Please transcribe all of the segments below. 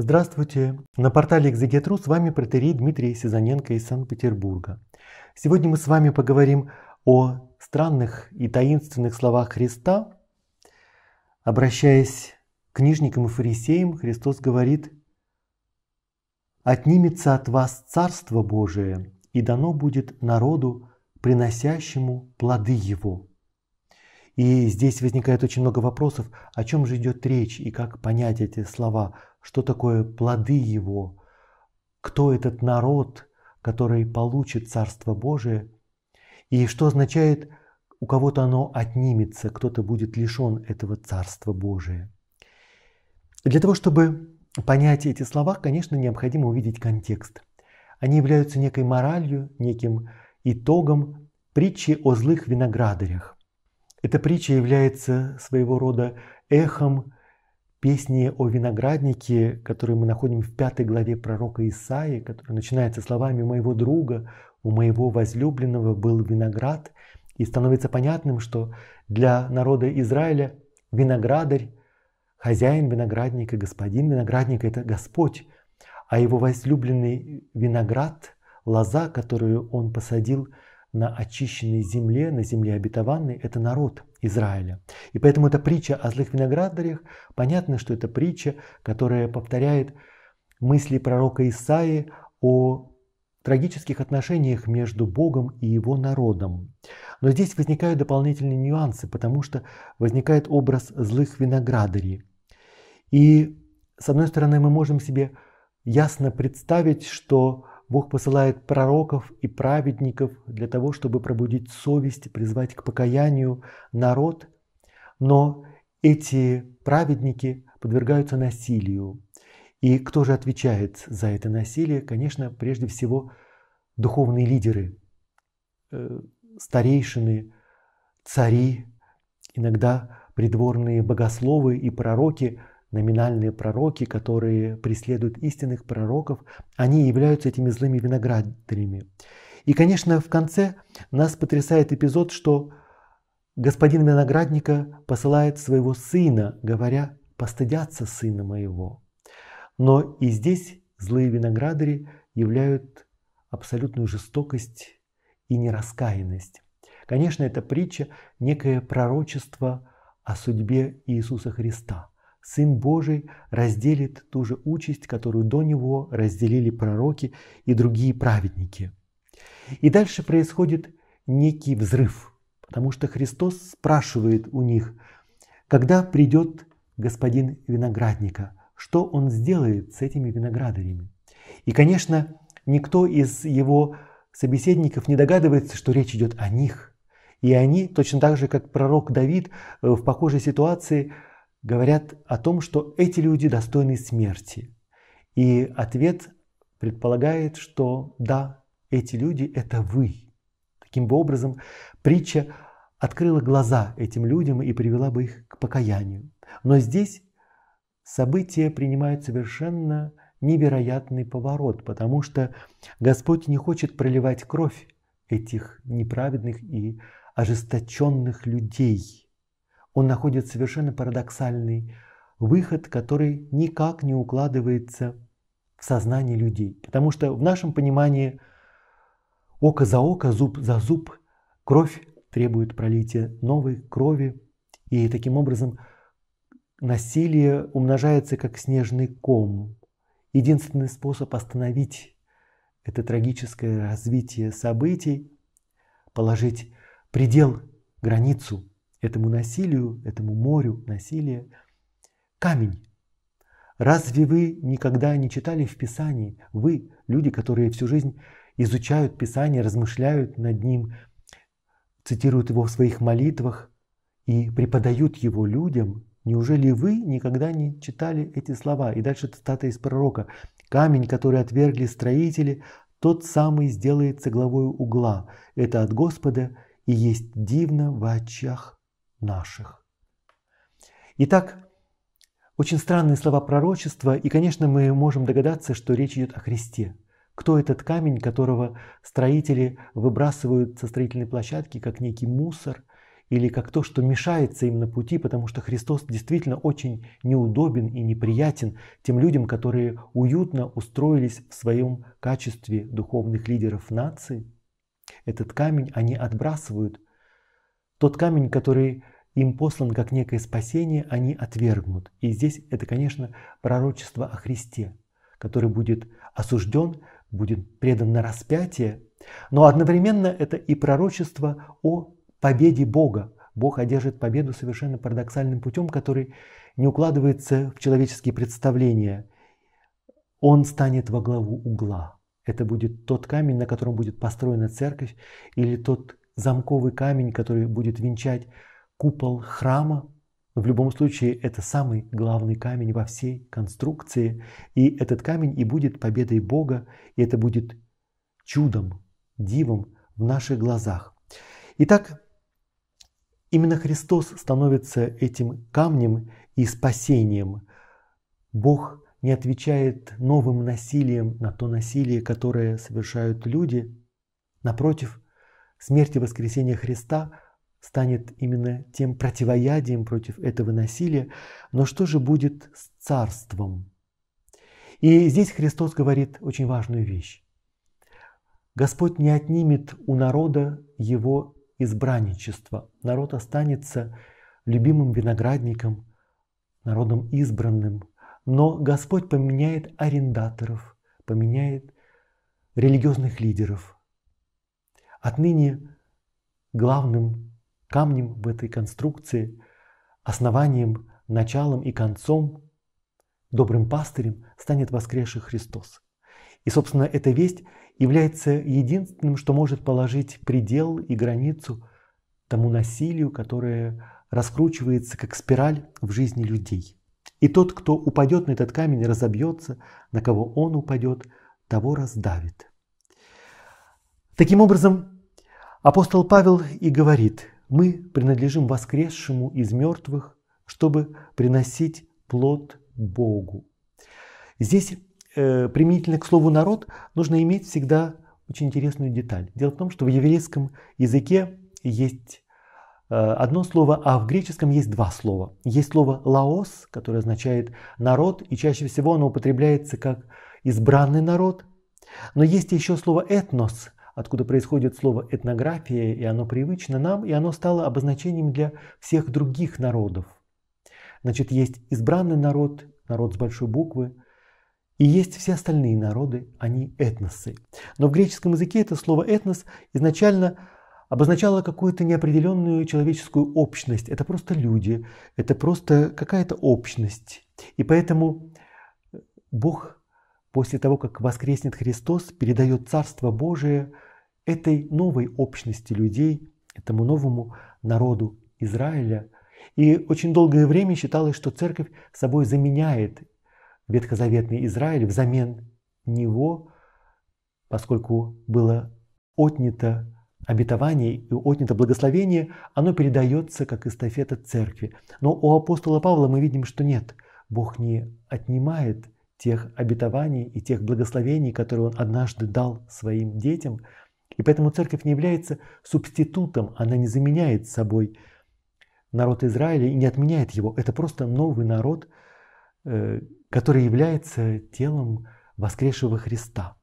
Здравствуйте! На портале Экзегетру с вами протерей Дмитрий Сизаненко из Санкт-Петербурга. Сегодня мы с вами поговорим о странных и таинственных словах Христа. Обращаясь к книжникам и фарисеям, Христос говорит «Отнимется от вас Царство Божие, и дано будет народу, приносящему плоды его». И здесь возникает очень много вопросов, о чем же идет речь и как понять эти слова, что такое плоды его, кто этот народ, который получит Царство Божие, и что означает, у кого-то оно отнимется, кто-то будет лишен этого Царства Божия. Для того, чтобы понять эти слова, конечно, необходимо увидеть контекст. Они являются некой моралью, неким итогом притчи о злых виноградарях. Эта притча является своего рода эхом песни о винограднике, которую мы находим в пятой главе пророка Исаи, которая начинается словами «моего друга, у моего возлюбленного был виноград», и становится понятным, что для народа Израиля виноградарь, хозяин виноградника, господин виноградника – это Господь, а его возлюбленный виноград, лоза, которую он посадил – на очищенной земле, на земле обетованной, это народ Израиля. И поэтому эта притча о злых виноградарях, понятно, что это притча, которая повторяет мысли пророка Исаи о трагических отношениях между Богом и его народом. Но здесь возникают дополнительные нюансы, потому что возникает образ злых виноградарей. И с одной стороны мы можем себе ясно представить, что Бог посылает пророков и праведников для того, чтобы пробудить совесть, призвать к покаянию народ, но эти праведники подвергаются насилию. И кто же отвечает за это насилие? Конечно, прежде всего духовные лидеры, э, старейшины, цари, иногда придворные богословы и пророки – номинальные пророки, которые преследуют истинных пророков, они являются этими злыми виноградарями. И, конечно, в конце нас потрясает эпизод, что господин виноградника посылает своего сына, говоря, постыдятся сына моего. Но и здесь злые виноградари являют абсолютную жестокость и нераскаянность. Конечно, эта притча – некое пророчество о судьбе Иисуса Христа. Сын Божий разделит ту же участь, которую до него разделили пророки и другие праведники. И дальше происходит некий взрыв, потому что Христос спрашивает у них, когда придет господин виноградника, что он сделает с этими виноградарями. И, конечно, никто из его собеседников не догадывается, что речь идет о них. И они, точно так же, как пророк Давид, э, в похожей ситуации – говорят о том, что эти люди достойны смерти. И ответ предполагает, что да, эти люди – это вы. Таким образом, притча открыла глаза этим людям и привела бы их к покаянию. Но здесь события принимают совершенно невероятный поворот, потому что Господь не хочет проливать кровь этих неправедных и ожесточенных людей – он находит совершенно парадоксальный выход, который никак не укладывается в сознание людей. Потому что в нашем понимании око за око, зуб за зуб, кровь требует пролития новой крови. И таким образом насилие умножается как снежный ком. Единственный способ остановить это трагическое развитие событий – положить предел, границу – этому насилию, этому морю насилия камень. Разве вы никогда не читали в Писании, вы, люди, которые всю жизнь изучают Писание, размышляют над ним, цитируют его в своих молитвах и преподают его людям, неужели вы никогда не читали эти слова? И дальше цитата из пророка. «Камень, который отвергли строители, тот самый сделается главой угла. Это от Господа и есть дивно в очах наших. Итак, очень странные слова пророчества, и, конечно, мы можем догадаться, что речь идет о Христе. Кто этот камень, которого строители выбрасывают со строительной площадки как некий мусор или как то, что мешается им на пути, потому что Христос действительно очень неудобен и неприятен тем людям, которые уютно устроились в своем качестве духовных лидеров нации. Этот камень они отбрасывают – тот камень, который им послан как некое спасение, они отвергнут. И здесь это, конечно, пророчество о Христе, который будет осужден, будет предан на распятие, но одновременно это и пророчество о победе Бога. Бог одержит победу совершенно парадоксальным путем, который не укладывается в человеческие представления. Он станет во главу угла. Это будет тот камень, на котором будет построена церковь, или тот замковый камень, который будет венчать купол храма. в любом случае это самый главный камень во всей конструкции. И этот камень и будет победой Бога, и это будет чудом, дивом в наших глазах. Итак, именно Христос становится этим камнем и спасением. Бог не отвечает новым насилием на то насилие, которое совершают люди. Напротив – Смерть и воскресение Христа станет именно тем противоядием против этого насилия. Но что же будет с царством? И здесь Христос говорит очень важную вещь. Господь не отнимет у народа его избранничество. Народ останется любимым виноградником, народом избранным. Но Господь поменяет арендаторов, поменяет религиозных лидеров – Отныне главным камнем в этой конструкции, основанием, началом и концом, добрым пастырем станет воскресший Христос. И, собственно, эта весть является единственным, что может положить предел и границу тому насилию, которое раскручивается как спираль в жизни людей. И тот, кто упадет на этот камень, разобьется, на кого он упадет, того раздавит. Таким образом, апостол Павел и говорит, мы принадлежим воскресшему из мертвых, чтобы приносить плод Богу. Здесь э, применительно к слову народ нужно иметь всегда очень интересную деталь. Дело в том, что в еврейском языке есть э, одно слово, а в греческом есть два слова. Есть слово «лаос», которое означает «народ», и чаще всего оно употребляется как «избранный народ». Но есть еще слово «этнос», откуда происходит слово этнография, и оно привычно нам, и оно стало обозначением для всех других народов. Значит, есть избранный народ, народ с большой буквы, и есть все остальные народы, они этносы. Но в греческом языке это слово «этнос» изначально обозначало какую-то неопределенную человеческую общность. Это просто люди, это просто какая-то общность. И поэтому Бог после того, как воскреснет Христос, передает Царство Божие – этой новой общности людей, этому новому народу Израиля. И очень долгое время считалось, что церковь собой заменяет ветхозаветный Израиль взамен него, поскольку было отнято обетование и отнято благословение, оно передается как эстафета церкви. Но у апостола Павла мы видим, что нет, Бог не отнимает тех обетований и тех благословений, которые он однажды дал своим детям – и поэтому церковь не является субститутом, она не заменяет собой народ Израиля и не отменяет его. Это просто новый народ, э, который является телом воскресшего Христа.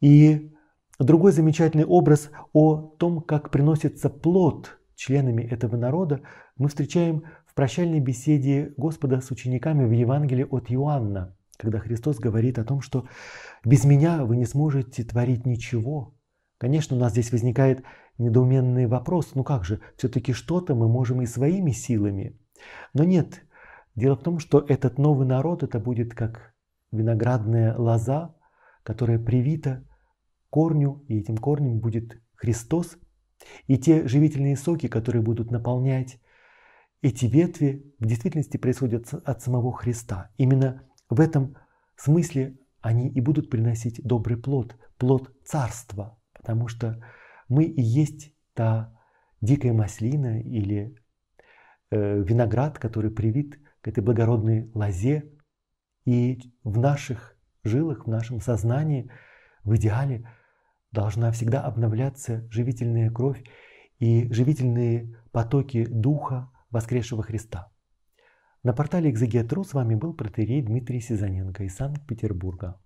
И другой замечательный образ о том, как приносится плод членами этого народа, мы встречаем в прощальной беседе Господа с учениками в Евангелии от Иоанна, когда Христос говорит о том, что «без меня вы не сможете творить ничего, Конечно, у нас здесь возникает недоуменный вопрос, ну как же, все-таки что-то мы можем и своими силами. Но нет, дело в том, что этот новый народ, это будет как виноградная лоза, которая привита корню, и этим корнем будет Христос, и те живительные соки, которые будут наполнять эти ветви, в действительности происходят от самого Христа. Именно в этом смысле они и будут приносить добрый плод, плод Царства – Потому что мы и есть та дикая маслина или э, виноград, который привит к этой благородной лозе. И в наших жилах, в нашем сознании, в идеале должна всегда обновляться живительная кровь и живительные потоки Духа воскресшего Христа. На портале «Экзегетру» с вами был протерей Дмитрий Сизаненко из Санкт-Петербурга.